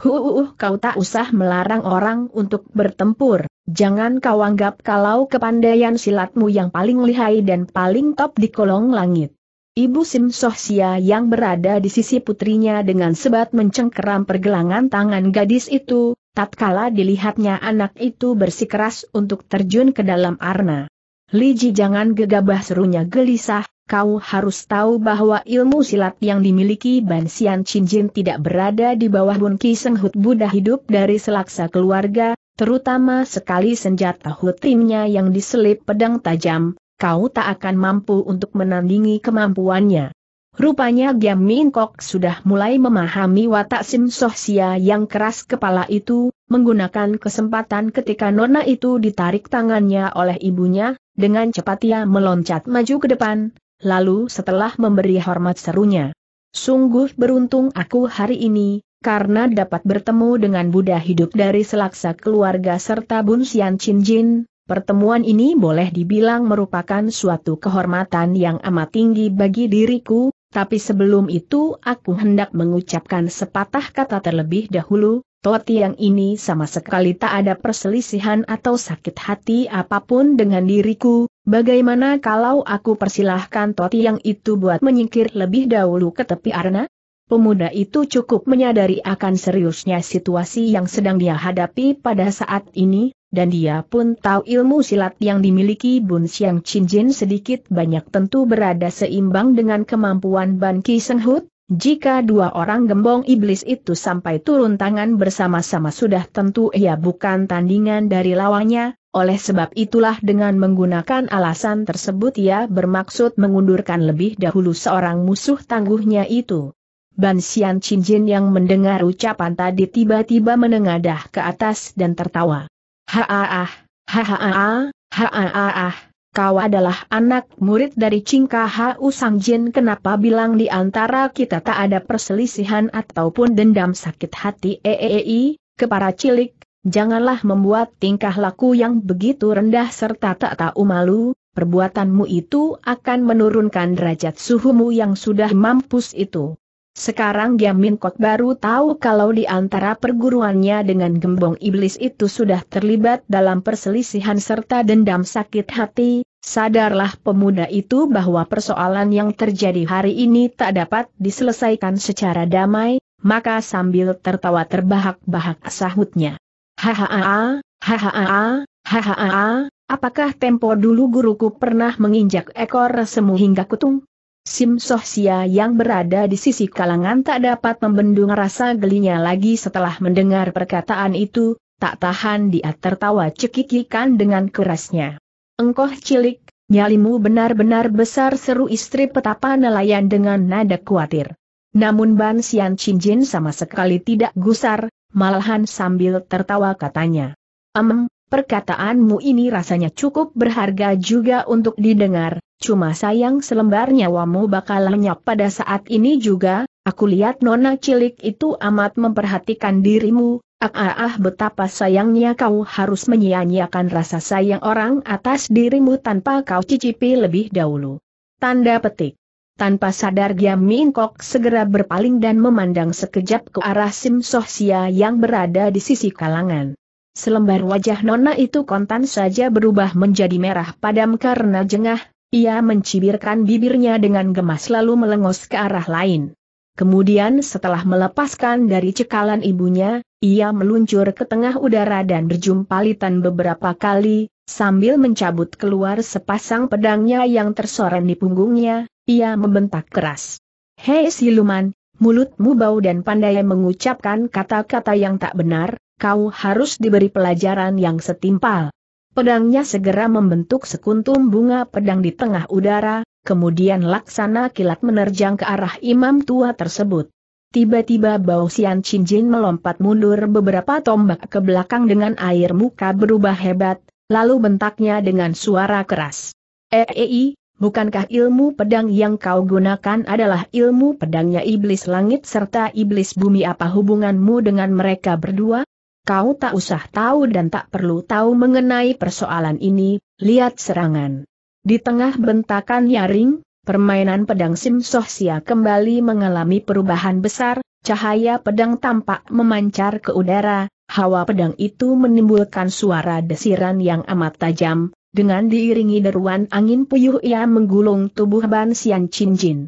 Huuuh kau tak usah melarang orang untuk bertempur, jangan kau anggap kalau kepandaian silatmu yang paling lihai dan paling top di kolong langit. Ibu Sim Sohsia yang berada di sisi putrinya dengan sebat mencengkeram pergelangan tangan gadis itu, tatkala dilihatnya anak itu bersikeras untuk terjun ke dalam arna. Liji jangan gegabah serunya gelisah, kau harus tahu bahwa ilmu silat yang dimiliki Ban Xian Jin tidak berada di bawah Bun Ki Seng Hut Buddha hidup dari selaksa keluarga, terutama sekali senjata hutimnya yang diselip pedang tajam, kau tak akan mampu untuk menandingi kemampuannya. Rupanya Giam Min Kok sudah mulai memahami watak Sim Soh Sia yang keras kepala itu, menggunakan kesempatan ketika Nona itu ditarik tangannya oleh ibunya, dengan cepat ia meloncat maju ke depan, lalu setelah memberi hormat serunya. Sungguh beruntung aku hari ini, karena dapat bertemu dengan Buddha hidup dari selaksa keluarga serta Bun Sian Chin Jin, Pertemuan ini boleh dibilang merupakan suatu kehormatan yang amat tinggi bagi diriku, tapi sebelum itu aku hendak mengucapkan sepatah kata terlebih dahulu, Toti yang ini sama sekali tak ada perselisihan atau sakit hati apapun dengan diriku, bagaimana kalau aku persilahkan Toti yang itu buat menyingkir lebih dahulu ke tepi arena? Pemuda itu cukup menyadari akan seriusnya situasi yang sedang dia hadapi pada saat ini, dan dia pun tahu ilmu silat yang dimiliki Bun Siang Chin Jin sedikit banyak tentu berada seimbang dengan kemampuan Ban Ki Senghut, jika dua orang gembong iblis itu sampai turun tangan bersama-sama sudah tentu ia bukan tandingan dari lawannya, oleh sebab itulah dengan menggunakan alasan tersebut ia bermaksud mengundurkan lebih dahulu seorang musuh tangguhnya itu. Ban Xian Chin Jin yang mendengar ucapan tadi tiba-tiba menengadah ke atas dan tertawa. Haaah, haaah, haaah, kau adalah anak murid dari Cingka Hau Sang Jin kenapa bilang di antara kita tak ada perselisihan ataupun dendam sakit hati eeei, kepada cilik, janganlah membuat tingkah laku yang begitu rendah serta tak tahu malu, perbuatanmu itu akan menurunkan derajat suhumu yang sudah mampus itu. Sekarang Giamin Kot baru tahu kalau di antara perguruannya dengan gembong iblis itu sudah terlibat dalam perselisihan serta dendam sakit hati, sadarlah pemuda itu bahwa persoalan yang terjadi hari ini tak dapat diselesaikan secara damai, maka sambil tertawa terbahak-bahak sahutnya. Hahaha, hahaha, hahaha, apakah tempo dulu guruku pernah menginjak ekor semu hingga kutung? Sim Sohsia yang berada di sisi kalangan tak dapat membendung rasa gelinya lagi setelah mendengar perkataan itu, tak tahan dia tertawa cekikikan dengan kerasnya. Engkoh cilik, nyalimu benar-benar besar seru istri petapa nelayan dengan nada khawatir. Namun Ban Sian Jin sama sekali tidak gusar, malahan sambil tertawa katanya. Emem, Perkataanmu ini rasanya cukup berharga juga untuk didengar, cuma sayang selembar nyawamu bakal lenyap pada saat ini juga, aku lihat nona cilik itu amat memperhatikan dirimu, ah ah, ah betapa sayangnya kau harus menyia-nyiakan rasa sayang orang atas dirimu tanpa kau cicipi lebih dahulu. Tanda petik. Tanpa sadar Giam Min Kok segera berpaling dan memandang sekejap ke arah Sim Sohsia yang berada di sisi kalangan. Selembar wajah Nona itu kontan saja berubah menjadi merah padam karena jengah, ia mencibirkan bibirnya dengan gemas lalu melengos ke arah lain. Kemudian setelah melepaskan dari cekalan ibunya, ia meluncur ke tengah udara dan berjumpalitan beberapa kali, sambil mencabut keluar sepasang pedangnya yang tersorot di punggungnya, ia membentak keras. Hei siluman, mulutmu bau dan pandai mengucapkan kata-kata yang tak benar, kau harus diberi pelajaran yang setimpal. Pedangnya segera membentuk sekuntum bunga pedang di tengah udara, kemudian laksana kilat menerjang ke arah imam tua tersebut. Tiba-tiba Bao Xian Cinjin melompat mundur beberapa tombak ke belakang dengan air muka berubah hebat, lalu bentaknya dengan suara keras. Eei, eh, eh, eh, bukankah ilmu pedang yang kau gunakan adalah ilmu pedangnya iblis langit serta iblis bumi apa hubunganmu dengan mereka berdua? kau tak usah tahu dan tak perlu tahu mengenai persoalan ini, lihat serangan. Di tengah bentakan Yaring, permainan pedang Sim Sohsia kembali mengalami perubahan besar, cahaya pedang tampak memancar ke udara, hawa pedang itu menimbulkan suara desiran yang amat tajam, dengan diiringi deruan angin puyuh ia menggulung tubuh Ban Sian Chin Jin.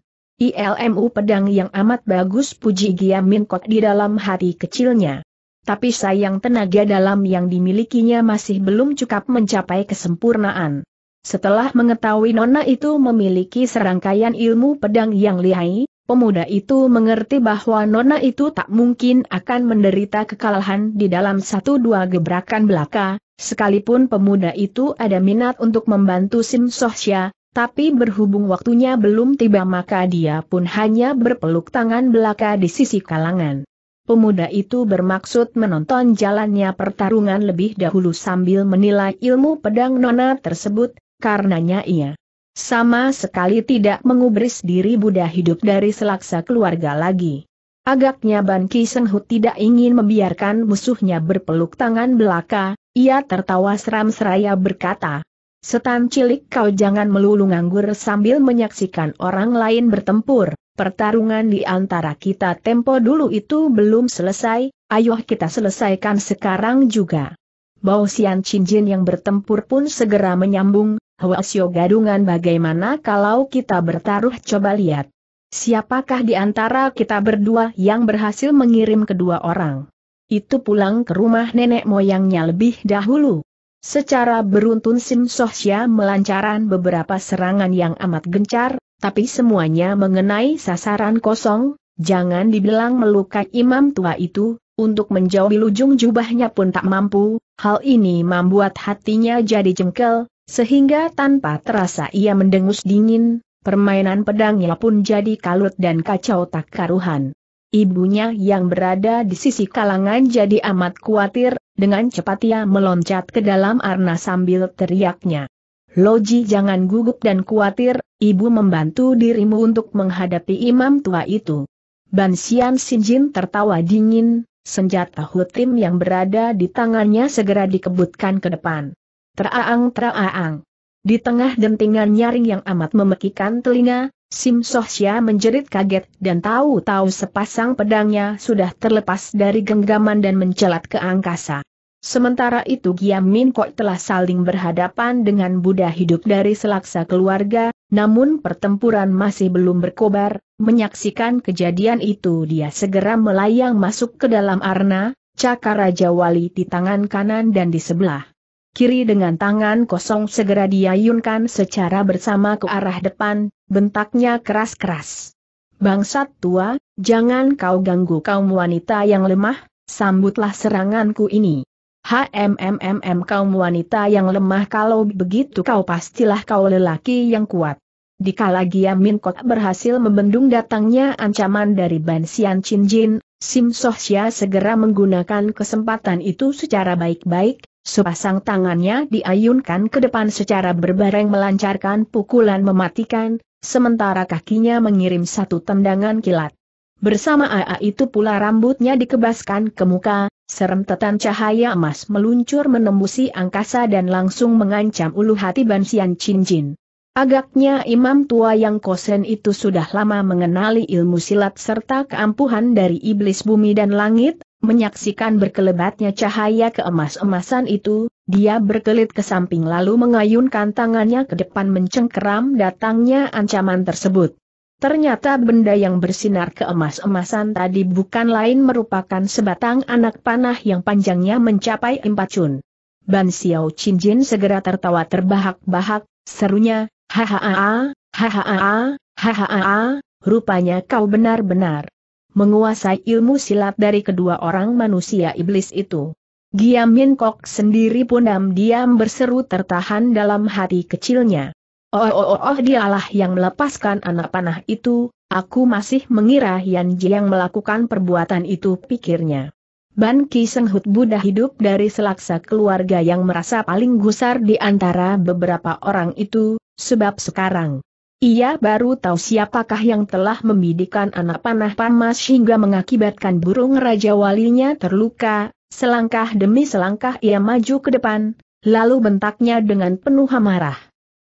ILMU pedang yang amat bagus puji Gia Min Kok di dalam hati kecilnya. Tapi sayang tenaga dalam yang dimilikinya masih belum cukup mencapai kesempurnaan. Setelah mengetahui Nona itu memiliki serangkaian ilmu pedang yang lihai, pemuda itu mengerti bahwa Nona itu tak mungkin akan menderita kekalahan di dalam satu dua gebrakan belaka, sekalipun pemuda itu ada minat untuk membantu Sim Sohsya, tapi berhubung waktunya belum tiba maka dia pun hanya berpeluk tangan belaka di sisi kalangan. Pemuda itu bermaksud menonton jalannya pertarungan lebih dahulu sambil menilai ilmu pedang nona tersebut, karenanya ia sama sekali tidak mengubris diri Buddha hidup dari selaksa keluarga lagi. Agaknya Ban Ki Seng Hut tidak ingin membiarkan musuhnya berpeluk tangan belaka, ia tertawa seram seraya berkata, Setan cilik kau jangan melulu nganggur sambil menyaksikan orang lain bertempur. Pertarungan di antara kita tempo dulu itu belum selesai, ayo kita selesaikan sekarang juga. Bao Xian Jin yang bertempur pun segera menyambung, Xiu gadungan bagaimana kalau kita bertaruh coba lihat. Siapakah di antara kita berdua yang berhasil mengirim kedua orang? Itu pulang ke rumah nenek moyangnya lebih dahulu. Secara beruntun Sim Sohsya melancarkan beberapa serangan yang amat gencar, tapi semuanya mengenai sasaran kosong, jangan dibilang melukai imam tua itu, untuk menjauhi lujung jubahnya pun tak mampu, hal ini membuat hatinya jadi jengkel, sehingga tanpa terasa ia mendengus dingin, permainan pedangnya pun jadi kalut dan kacau tak karuhan. Ibunya yang berada di sisi kalangan jadi amat khawatir, dengan cepat ia meloncat ke dalam arna sambil teriaknya. Loji jangan gugup dan khawatir, ibu membantu dirimu untuk menghadapi imam tua itu. Bansian Sinjin tertawa dingin, senjata hutim yang berada di tangannya segera dikebutkan ke depan. Teraang teraang. Di tengah dentingan nyaring yang amat memekikan telinga, Sim Sohsya menjerit kaget dan tahu-tahu sepasang pedangnya sudah terlepas dari genggaman dan mencelat ke angkasa. Sementara itu Giam Min Kok telah saling berhadapan dengan Buddha hidup dari selaksa keluarga, namun pertempuran masih belum berkobar, menyaksikan kejadian itu dia segera melayang masuk ke dalam arna, cakar Raja Wali di tangan kanan dan di sebelah kiri dengan tangan kosong segera diayunkan secara bersama ke arah depan, bentaknya keras-keras. Bangsat tua, jangan kau ganggu kaum wanita yang lemah, sambutlah seranganku ini. HMMMM kaum wanita yang lemah kalau begitu kau pastilah kau lelaki yang kuat. Dikala Giamin Kok berhasil membendung datangnya ancaman dari Ban Xian Chin Jin, Sim Soh Xia segera menggunakan kesempatan itu secara baik-baik, sepasang tangannya diayunkan ke depan secara berbareng melancarkan pukulan mematikan, sementara kakinya mengirim satu tendangan kilat. Bersama AA itu pula rambutnya dikebaskan ke muka, seremtetan cahaya emas meluncur menembusi angkasa dan langsung mengancam ulu hati Bansian Cincin. Agaknya imam tua yang kosen itu sudah lama mengenali ilmu silat serta keampuhan dari iblis bumi dan langit, menyaksikan berkelebatnya cahaya keemas-emasan itu, dia berkelit ke samping lalu mengayunkan tangannya ke depan mencengkeram datangnya ancaman tersebut. Ternyata benda yang bersinar keemas-emasan tadi bukan lain merupakan sebatang anak panah yang panjangnya mencapai empat cun. Ban Xiao Chin Jin segera tertawa terbahak-bahak, serunya, hahaha, hahaha, hahaha, rupanya kau benar-benar menguasai ilmu silat dari kedua orang manusia iblis itu. Giam Min Kok sendiri pun diam-diam berseru tertahan dalam hati kecilnya. Oh, oh, oh, oh dialah yang melepaskan anak panah itu, aku masih mengira Yan yang melakukan perbuatan itu pikirnya. Ban Ki Seng Hut Buddha hidup dari selaksa keluarga yang merasa paling gusar di antara beberapa orang itu, sebab sekarang ia baru tahu siapakah yang telah membidikan anak panah pamas hingga mengakibatkan burung raja walinya terluka, selangkah demi selangkah ia maju ke depan, lalu bentaknya dengan penuh amarah.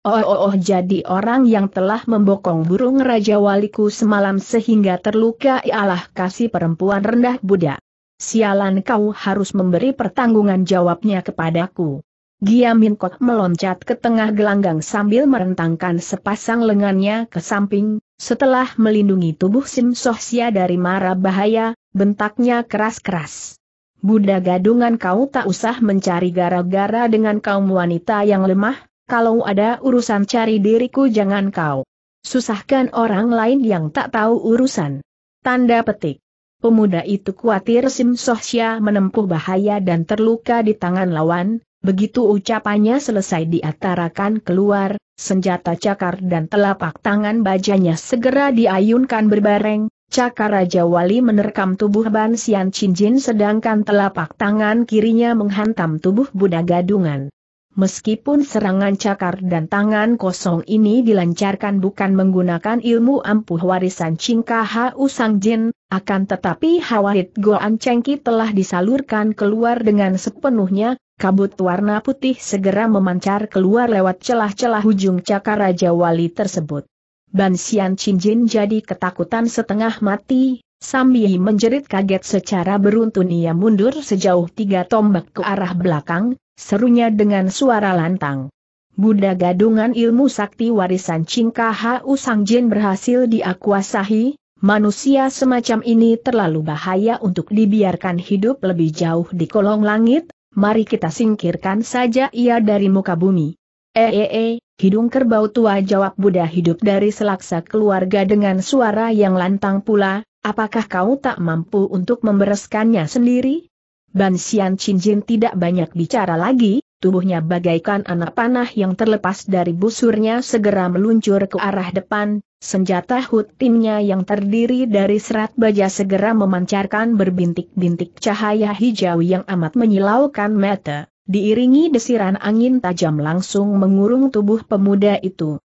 Oh, oh, oh jadi orang yang telah membokong burung Raja Waliku semalam sehingga terluka ialah kasih perempuan rendah Buddha. Sialan kau harus memberi pertanggungan jawabnya kepadaku. Giamin Kok meloncat ke tengah gelanggang sambil merentangkan sepasang lengannya ke samping, setelah melindungi tubuh Sim Sohsia dari mara bahaya, bentaknya keras-keras. Buddha gadungan kau tak usah mencari gara-gara dengan kaum wanita yang lemah, kalau ada urusan cari diriku jangan kau susahkan orang lain yang tak tahu urusan. Tanda petik. Pemuda itu khawatir Sim Sohsya menempuh bahaya dan terluka di tangan lawan, begitu ucapannya selesai diatarakan keluar, senjata cakar dan telapak tangan bajanya segera diayunkan berbareng, Cakar Raja Wali menerkam tubuh Ban Sian Jin sedangkan telapak tangan kirinya menghantam tubuh Buddha Gadungan. Meskipun serangan cakar dan tangan kosong ini dilancarkan bukan menggunakan ilmu ampuh warisan Cingka Hau Sang Jin, akan tetapi Hawahit Goan Cengki telah disalurkan keluar dengan sepenuhnya, kabut warna putih segera memancar keluar lewat celah-celah ujung cakar Raja Wali tersebut. Ban Xian Chin Jin jadi ketakutan setengah mati, sambil menjerit kaget secara beruntun ia mundur sejauh tiga tombak ke arah belakang, Serunya dengan suara lantang. Buddha gadungan ilmu sakti warisan Cingka Hau Sang Jin berhasil diakuasahi, manusia semacam ini terlalu bahaya untuk dibiarkan hidup lebih jauh di kolong langit, mari kita singkirkan saja ia dari muka bumi. Eee, eh, eh, eh, hidung kerbau tua jawab Buddha hidup dari selaksa keluarga dengan suara yang lantang pula, apakah kau tak mampu untuk membereskannya sendiri? Ban Xian Jin tidak banyak bicara lagi, tubuhnya bagaikan anak panah yang terlepas dari busurnya segera meluncur ke arah depan, senjata hut timnya yang terdiri dari serat baja segera memancarkan berbintik-bintik cahaya hijau yang amat menyilaukan mata, diiringi desiran angin tajam langsung mengurung tubuh pemuda itu.